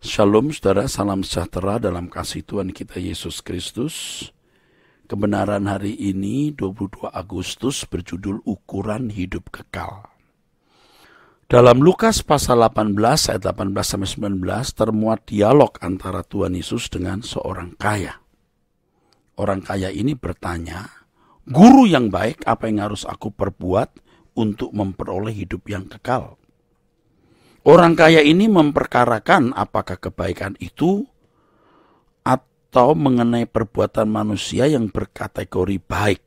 Shalom saudara, salam sejahtera dalam kasih Tuhan kita Yesus Kristus. Kebenaran hari ini 22 Agustus berjudul Ukuran Hidup Kekal. Dalam Lukas pasal 18 ayat 18 sampai 19 termuat dialog antara Tuhan Yesus dengan seorang kaya. Orang kaya ini bertanya, "Guru yang baik, apa yang harus aku perbuat untuk memperoleh hidup yang kekal?" Orang kaya ini memperkarakan apakah kebaikan itu atau mengenai perbuatan manusia yang berkategori baik.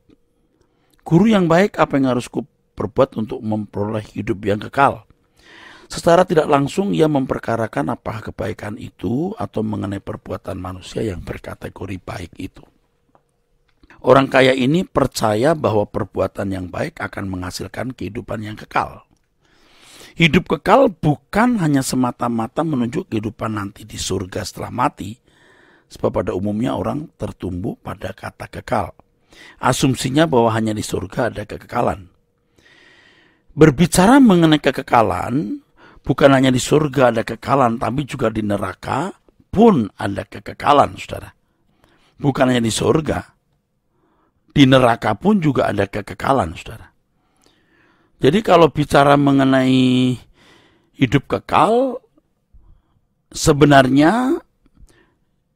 Guru yang baik apa yang harus kuperbuat untuk memperoleh hidup yang kekal? Secara tidak langsung ia memperkarakan apakah kebaikan itu atau mengenai perbuatan manusia yang berkategori baik itu. Orang kaya ini percaya bahwa perbuatan yang baik akan menghasilkan kehidupan yang kekal. Hidup kekal bukan hanya semata-mata menunjuk kehidupan nanti di surga setelah mati, sebab pada umumnya orang tertumbu pada kata kekal. Asumsinya bahwa hanya di surga ada kekekalan. Berbicara mengenai kekekalan, bukan hanya di surga ada kekekalan, tapi juga di neraka pun ada kekekalan, saudara. Bukan hanya di surga, di neraka pun juga ada kekekalan, saudara. Jadi kalau bicara mengenai hidup kekal, sebenarnya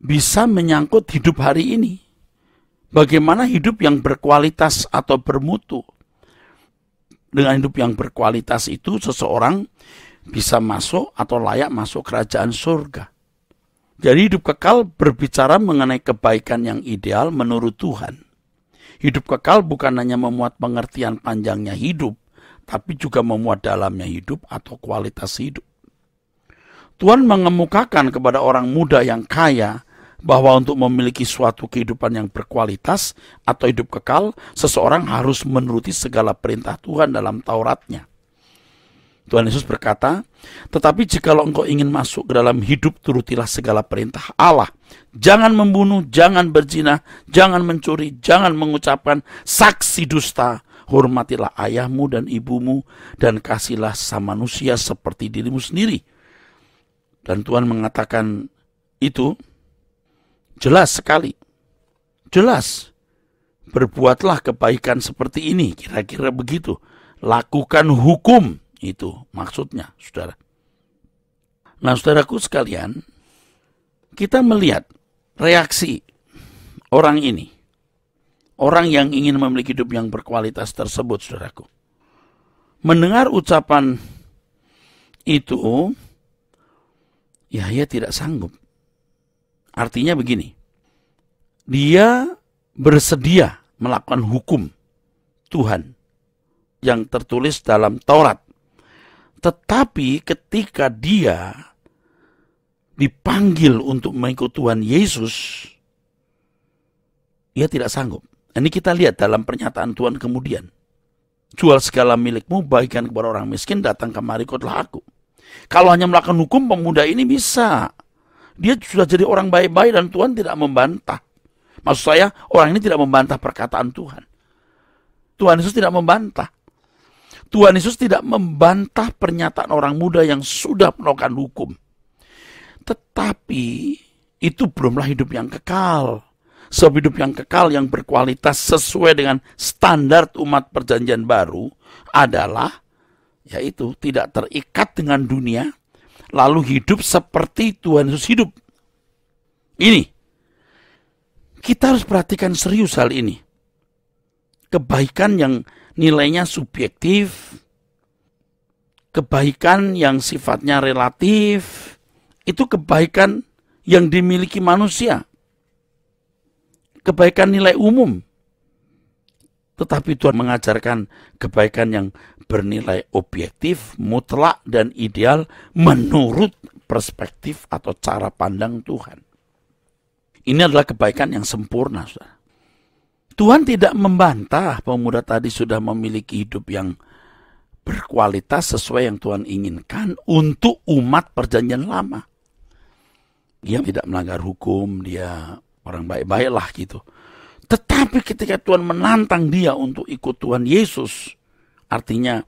bisa menyangkut hidup hari ini. Bagaimana hidup yang berkualitas atau bermutu? Dengan hidup yang berkualitas itu seseorang bisa masuk atau layak masuk kerajaan surga. Jadi hidup kekal berbicara mengenai kebaikan yang ideal menurut Tuhan. Hidup kekal bukan hanya memuat pengertian panjangnya hidup, tapi juga memuat dalamnya hidup atau kualitas hidup. Tuhan mengemukakan kepada orang muda yang kaya bahwa untuk memiliki suatu kehidupan yang berkualitas atau hidup kekal, seseorang harus menuruti segala perintah Tuhan dalam Tauratnya. Tuhan Yesus berkata, tetapi jikalau engkau ingin masuk ke dalam hidup, turutilah segala perintah Allah. Jangan membunuh, jangan berzina, jangan mencuri, jangan mengucapkan saksi dusta, hormatilah ayahmu dan ibumu, dan kasihlah sama manusia seperti dirimu sendiri. Dan Tuhan mengatakan itu jelas sekali. Jelas. Berbuatlah kebaikan seperti ini, kira-kira begitu. Lakukan hukum, itu maksudnya, saudara. Nah, saudaraku sekalian, kita melihat reaksi orang ini orang yang ingin memiliki hidup yang berkualitas tersebut, saudaraku. Mendengar ucapan itu, Yahya tidak sanggup. Artinya begini, dia bersedia melakukan hukum Tuhan yang tertulis dalam Taurat. Tetapi ketika dia dipanggil untuk mengikut Tuhan Yesus, ia tidak sanggup. Ini kita lihat dalam pernyataan Tuhan kemudian. Jual segala milikmu, bagikan kepada orang miskin, datang kemari, ikutlah aku. Kalau hanya melakukan hukum, pemuda ini bisa. Dia sudah jadi orang baik-baik dan Tuhan tidak membantah. Maksud saya, orang ini tidak membantah perkataan Tuhan. Tuhan Yesus tidak membantah. Tuhan Yesus tidak membantah pernyataan orang muda yang sudah melakukan hukum. Tetapi itu belumlah hidup yang kekal. Sehidup hidup yang kekal yang berkualitas sesuai dengan standar umat perjanjian baru adalah yaitu tidak terikat dengan dunia lalu hidup seperti Tuhan Yesus hidup. Ini kita harus perhatikan serius hal ini. Kebaikan yang nilainya subjektif, kebaikan yang sifatnya relatif, itu kebaikan yang dimiliki manusia kebaikan nilai umum. Tetapi Tuhan mengajarkan kebaikan yang bernilai objektif, mutlak, dan ideal menurut perspektif atau cara pandang Tuhan. Ini adalah kebaikan yang sempurna. Tuhan tidak membantah pemuda tadi sudah memiliki hidup yang berkualitas sesuai yang Tuhan inginkan untuk umat perjanjian lama. Dia tidak melanggar hukum, dia orang baik baik lah gitu. Tetapi ketika Tuhan menantang dia untuk ikut Tuhan Yesus, artinya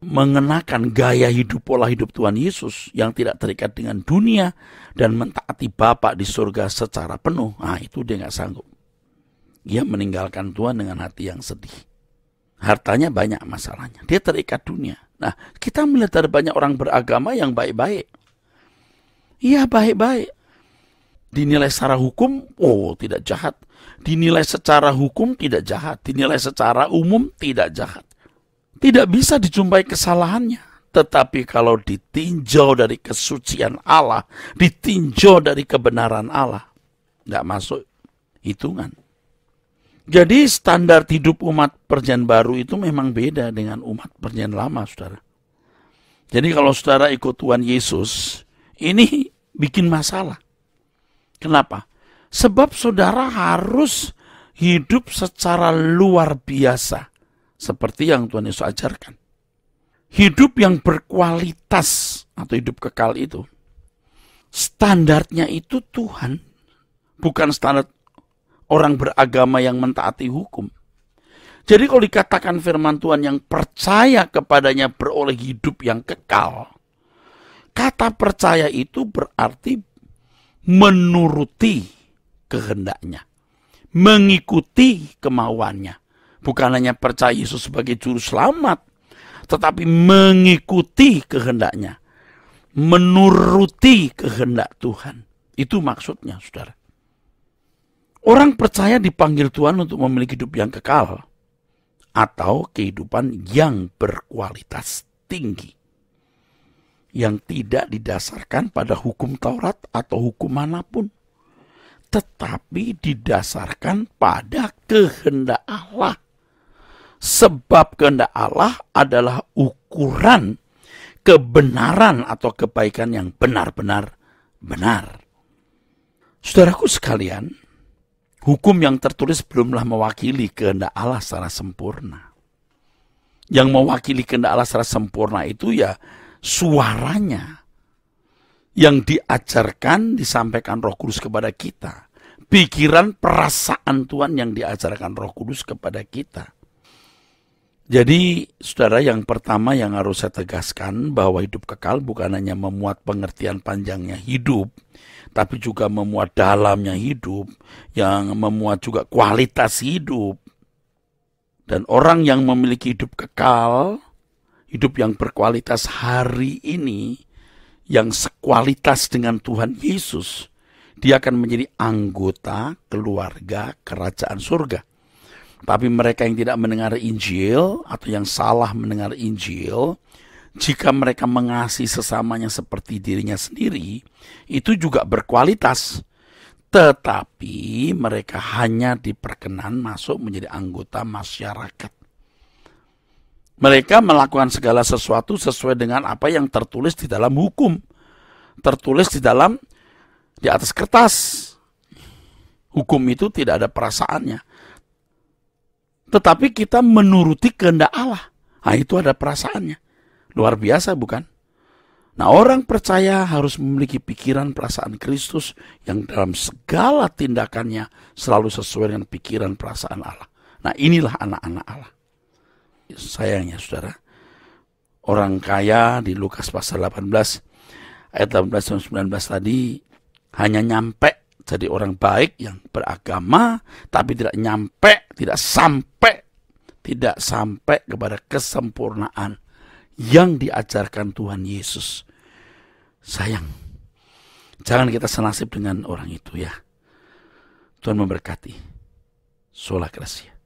mengenakan gaya hidup pola hidup Tuhan Yesus yang tidak terikat dengan dunia dan mentaati Bapa di surga secara penuh. Nah, itu dia nggak sanggup. Dia meninggalkan Tuhan dengan hati yang sedih. Hartanya banyak masalahnya. Dia terikat dunia. Nah, kita melihat ada banyak orang beragama yang baik-baik. Iya, baik-baik dinilai secara hukum, oh tidak jahat. Dinilai secara hukum tidak jahat. Dinilai secara umum tidak jahat. Tidak bisa dijumpai kesalahannya. Tetapi kalau ditinjau dari kesucian Allah, ditinjau dari kebenaran Allah, tidak masuk hitungan. Jadi standar hidup umat perjanjian baru itu memang beda dengan umat perjanjian lama, saudara. Jadi kalau saudara ikut Tuhan Yesus, ini bikin masalah Kenapa? Sebab saudara harus hidup secara luar biasa. Seperti yang Tuhan Yesus ajarkan. Hidup yang berkualitas atau hidup kekal itu. Standarnya itu Tuhan. Bukan standar orang beragama yang mentaati hukum. Jadi kalau dikatakan firman Tuhan yang percaya kepadanya beroleh hidup yang kekal. Kata percaya itu berarti menuruti kehendaknya, mengikuti kemauannya. Bukan hanya percaya Yesus sebagai juru selamat, tetapi mengikuti kehendaknya, menuruti kehendak Tuhan. Itu maksudnya, saudara. Orang percaya dipanggil Tuhan untuk memiliki hidup yang kekal atau kehidupan yang berkualitas tinggi yang tidak didasarkan pada hukum Taurat atau hukum manapun, tetapi didasarkan pada kehendak Allah. Sebab kehendak Allah adalah ukuran kebenaran atau kebaikan yang benar-benar benar. Saudaraku sekalian, hukum yang tertulis belumlah mewakili kehendak Allah secara sempurna. Yang mewakili kehendak Allah secara sempurna itu ya suaranya yang diajarkan disampaikan Roh Kudus kepada kita. Pikiran perasaan Tuhan yang diajarkan Roh Kudus kepada kita. Jadi, saudara, yang pertama yang harus saya tegaskan bahwa hidup kekal bukan hanya memuat pengertian panjangnya hidup, tapi juga memuat dalamnya hidup, yang memuat juga kualitas hidup. Dan orang yang memiliki hidup kekal hidup yang berkualitas hari ini yang sekualitas dengan Tuhan Yesus, dia akan menjadi anggota keluarga kerajaan surga. Tapi mereka yang tidak mendengar Injil atau yang salah mendengar Injil, jika mereka mengasihi sesamanya seperti dirinya sendiri, itu juga berkualitas. Tetapi mereka hanya diperkenan masuk menjadi anggota masyarakat mereka melakukan segala sesuatu sesuai dengan apa yang tertulis di dalam hukum, tertulis di dalam di atas kertas. Hukum itu tidak ada perasaannya. Tetapi kita menuruti kehendak Allah. Nah, itu ada perasaannya. Luar biasa bukan? Nah, orang percaya harus memiliki pikiran perasaan Kristus yang dalam segala tindakannya selalu sesuai dengan pikiran perasaan Allah. Nah, inilah anak-anak Allah sayangnya saudara, orang kaya di Lukas pasal 18 ayat 18 dan 19 tadi hanya nyampe jadi orang baik yang beragama tapi tidak nyampe, tidak sampai, tidak sampai kepada kesempurnaan yang diajarkan Tuhan Yesus. Sayang, jangan kita senasib dengan orang itu ya. Tuhan memberkati. Sola Gracia.